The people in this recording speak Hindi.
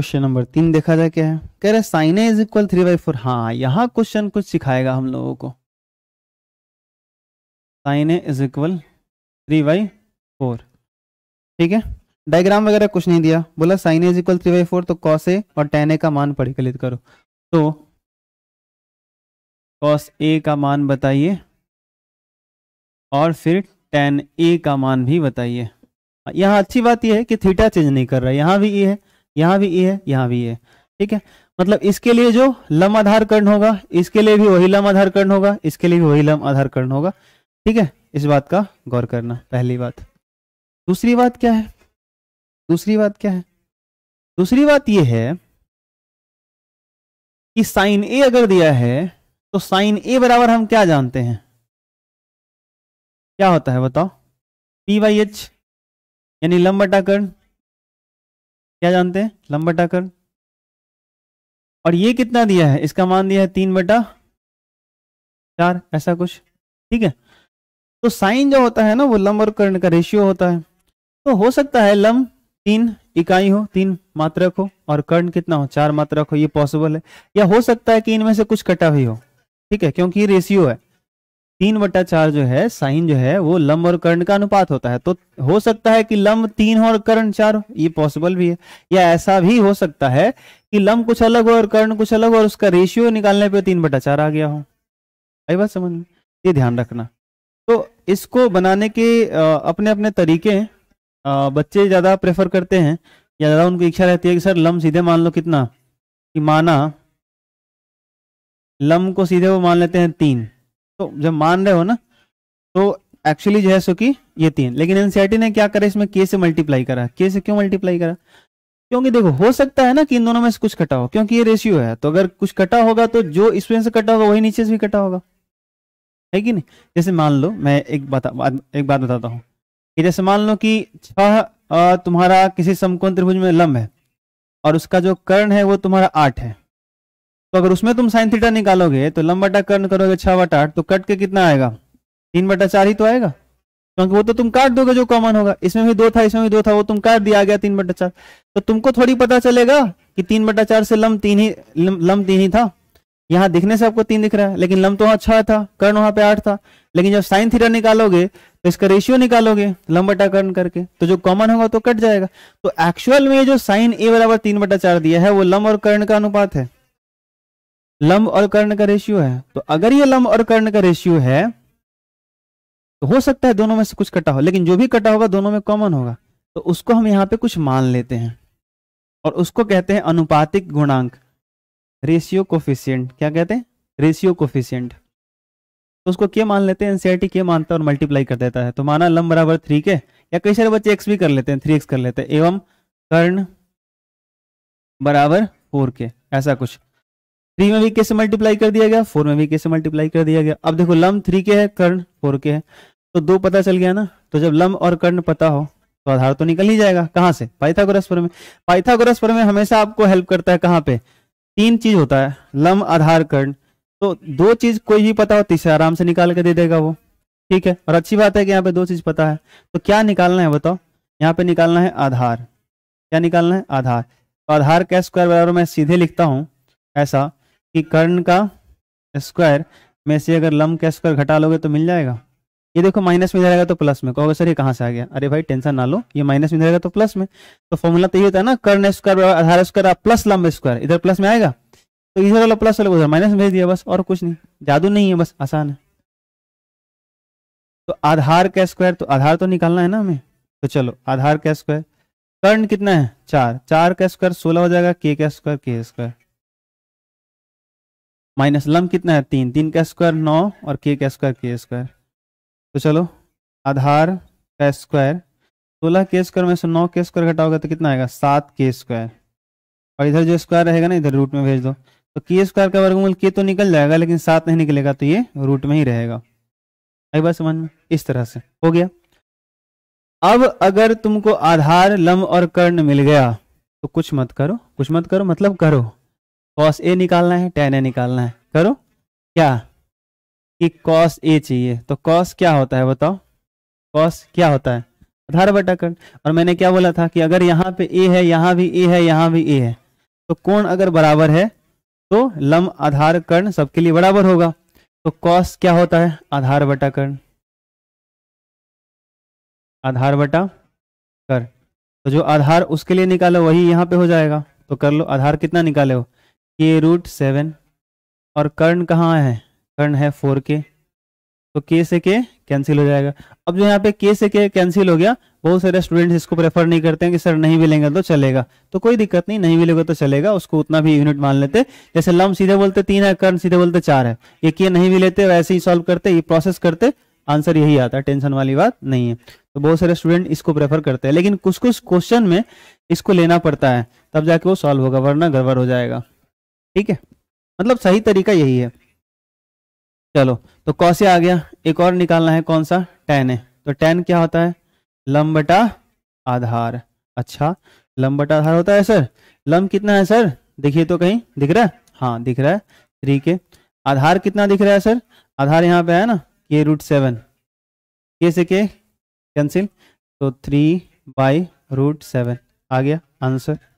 क्वेश्चन नंबर तीन देखा जाए क्या है कह रहे sine A is equal three by four हाँ यहाँ क्वेश्चन कुछ सिखाएगा हम लोगों को sine A is equal three by four ठीक है डायग्राम वगैरह कुछ नहीं दिया बोला sine A is equal three by four तो कॉस ए और टेन ए का मान परिकलित करो तो कॉस ए का मान बताइए और फिर टेन ए का मान भी बताइए यहाँ अच्छी बात यह है कि थीटा चेंज नहीं कर रहा है यहाँ भी ये यह है यहाँ भी ए e है यहाँ भी ए ठीक है मतलब इसके लिए जो लम आधार कर्ण होगा इसके लिए भी वही लम आधार कर्ण होगा इसके लिए भी वही लम आधार कर्ण होगा ठीक है इस बात का गौर करना पहली बात दूसरी बात क्या है दूसरी बात क्या है दूसरी बात यह है कि साइन ए अगर दिया है तो साइन ए बराबर हम क्या जानते हैं क्या होता है बताओ पी वाई एच यानी लंब बटा कर्ण क्या जानते हैं लंब बटा और ये कितना दिया है इसका मान दिया है तीन बटा चार ऐसा कुछ ठीक है तो साइन जो होता है ना वो लंब और कर्ण का रेशियो होता है तो हो सकता है लंब तीन इकाई हो तीन मात्रक हो और कर्ण कितना हो चार मात्रक हो ये पॉसिबल है या हो सकता है कि इनमें से कुछ कटा हुई हो ठीक है क्योंकि ये रेशियो है तीन बट्टा चार जो है साइन जो है वो लंब और कर्ण का अनुपात होता है तो हो सकता है कि लंब तीन हो और कर्ण चार हो ये पॉसिबल भी है या ऐसा भी हो सकता है कि लंब कुछ अलग हो और कर्ण कुछ अलग हो और उसका रेशियो निकालने पे तीन बटा चार आ गया हो आई बात समझ में ये ध्यान रखना तो इसको बनाने के अपने अपने तरीके बच्चे ज्यादा प्रेफर करते हैं या ज्यादा उनकी इच्छा रहती है कि सर लम सीधे मान लो कितना कि माना लम को सीधे वो मान लेते हैं तीन तो जब मान रहे हो ना तो एक्चुअली जो है सो की ये तीन लेकिन एनसीआरटी e ने क्या करा इसमें के से मल्टीप्लाई करा के से क्यों मल्टीप्लाई करा क्योंकि देखो हो सकता है ना कि इन दोनों में से कुछ कटा हो क्योंकि ये रेशियो है तो अगर कुछ कटा होगा तो जो इसमें से कटा होगा वही नीचे से भी कटा होगा है कि नहीं जैसे मान लो मैं एक बात एक बात बताता हूँ कि जैसे मान लो कि छह तुम्हारा किसी समकोण त्रिभुज में लंब है और उसका जो कर्ण है वो तुम्हारा आठ है तो अगर उसमें तुम साइन थीटा निकालोगे तो लंब बटा कर्ण करोगे छह बटा आठ तो कट के कितना आएगा तीन बटा चार ही तो आएगा क्योंकि वो तो तुम काट दोगे जो कॉमन होगा इसमें भी दो था इसमें भी दो था वो तुम काट दिया गया तीन बटा चार तो तुमको थोड़ी पता चलेगा कि तीन बटा चार से लम तीन ही लम तीन ही था यहाँ दिखने से आपको तीन दिख रहा है लेकिन लम तो वहां छह था कर्ण वहां पे आठ था लेकिन जब साइन थीटा निकालोगे तो इसका रेशियो निकालोगे लम बटा कर्ण करके तो जो कॉमन होगा तो कट जाएगा तो एक्चुअल में जो साइन ए बराबर तीन बटा चार दिया है वो लम और कर्ण का अनुपात है लंब और कर्ण का रेशियो है तो अगर ये लंब और कर्ण का रेशियो है तो हो सकता है दोनों में से कुछ कटा हो लेकिन जो भी कटा होगा दोनों में कॉमन होगा तो उसको हम यहाँ पे कुछ मान लेते हैं और उसको कहते हैं अनुपातिक गुणांक रेशियो कोफिशियंट क्या कहते हैं रेशियो कोफिशियंट तो उसको क्या मान लेते हैं एनसीआरटी e क्या मानता है और मल्टीप्लाई कर देता है तो माना लम बराबर थ्री के या कई सारे बच्चे एक्स भी कर लेते हैं थ्री एक्स कर लेते हैं एवं कर्ण बराबर फोर के ऐसा कुछ थ्री में भी कैसे मल्टीप्लाई कर दिया गया फोर में भी कैसे मल्टीप्लाई कर दिया गया अब देखो लम थ्री के है कर्ण फोर के है तो दो पता चल गया ना तो जब लम और कर्ण पता हो तो आधार तो निकल ही जाएगा कहाँ से पाइथागोरस में पाइथागोरस में हमेशा आपको हेल्प करता है कहाँ पे तीन चीज होता है लम आधार कर्ण तो दो चीज कोई भी पता हो तीसरे तो आराम से निकाल के दे देगा वो ठीक है और अच्छी बात है कि यहाँ पे दो चीज पता है तो क्या निकालना है बताओ यहाँ पे निकालना है आधार क्या निकालना है आधार तो आधार का स्क्वायर बराबर मैं सीधे लिखता हूँ ऐसा कि कर्ण का स्क्वायर में से अगर लम का स्क्वायर घटा लोगे तो मिल जाएगा ये देखो माइनस में जाएगा तो प्लस में कहोगे सर ये कहाँ से आ गया अरे भाई टेंशन ना लो ये माइनस में जाएगा तो प्लस में तो फॉर्मूला तो ये होता है ना कर्ण स्क्वायर आधार स्क्वायर प्लस लंब स्क्वायर इधर प्लस में आएगा तो इधर वाला प्लस वाला उधर माइनस भेज दिया बस और कुछ नहीं जादू नहीं है बस आसान है तो आधार का स्क्वायर तो आधार तो निकालना है ना हमें तो चलो आधार का स्क्वायर कर्ण कितना है चार चार का स्क्वायर सोलह हो जाएगा के का स्क्वायर के स्क्वायर माइनस लम कितना है तीन तीन का स्क्वायर नौ और के का स्क्वायर के स्क्वायर तो चलो आधार का स्क्वायर सोलह के स्क्वायर में से नौ के स्क्वायर घटाओगे तो कितना आएगा सात के स्क्वायर और इधर जो स्क्वायर रहेगा ना इधर रूट में भेज दो तो के स्क्वायर का वर्गमूल के तो निकल जाएगा लेकिन सात नहीं निकलेगा तो ये रूट में ही रहेगा आई बात समझ में इस तरह से हो गया अब अगर तुमको आधार लम और कर्ण मिल गया तो कुछ मत करो कुछ मत करो मतलब करो कॉस ए निकालना है टेन ए निकालना है करो क्या कि कॉस ए चाहिए तो कॉस क्या होता है बताओ कॉस क्या होता है आधार बटा कर्ण और मैंने क्या बोला था कि अगर यहाँ पे ए है यहाँ भी ए है यहाँ भी ए है तो कोण अगर बराबर है तो लम आधार कर्ण सबके लिए बराबर होगा तो कॉस क्या होता है आधार बटा कर्ण आधार बटा कर तो जो आधार उसके लिए निकालो वही यहाँ पे हो जाएगा तो कर लो आधार कितना निकाले हो के रूट सेवन और कर्ण कहाँ है कर्ण है फोर के तो के से के कैंसिल हो जाएगा अब जो यहाँ पे के से के कैंसिल हो गया बहुत सारे स्टूडेंट्स इसको प्रेफर नहीं करते हैं कि सर नहीं मिलेंगे तो चलेगा तो कोई दिक्कत नहीं नहीं मिलेगा तो चलेगा उसको उतना भी यूनिट मान लेते जैसे लम सीधे बोलते तीन है कर्ण सीधे बोलते चार है ये के नहीं भी लेते वैसे ही सॉल्व करते ये प्रोसेस करते आंसर यही आता है टेंशन वाली बात नहीं है तो बहुत सारे स्टूडेंट इसको प्रेफर करते हैं लेकिन कुछ कुछ क्वेश्चन में इसको लेना पड़ता है तब जाके वो सॉल्व होगा वरना गड़बड़ हो जाएगा ठीक है मतलब सही तरीका यही है चलो तो कौ से आ गया एक और निकालना है कौन सा टेन है तो टेन क्या होता है लंबटा आधार अच्छा लंबटा आधार होता है सर लंब कितना है सर देखिए तो कहीं दिख रहा है हाँ दिख रहा है थ्री के आधार कितना दिख रहा है सर आधार यहाँ पे है ना के रूट सेवन के से के कैंसिल तो थ्री बाई रूट सेवन आ गया आंसर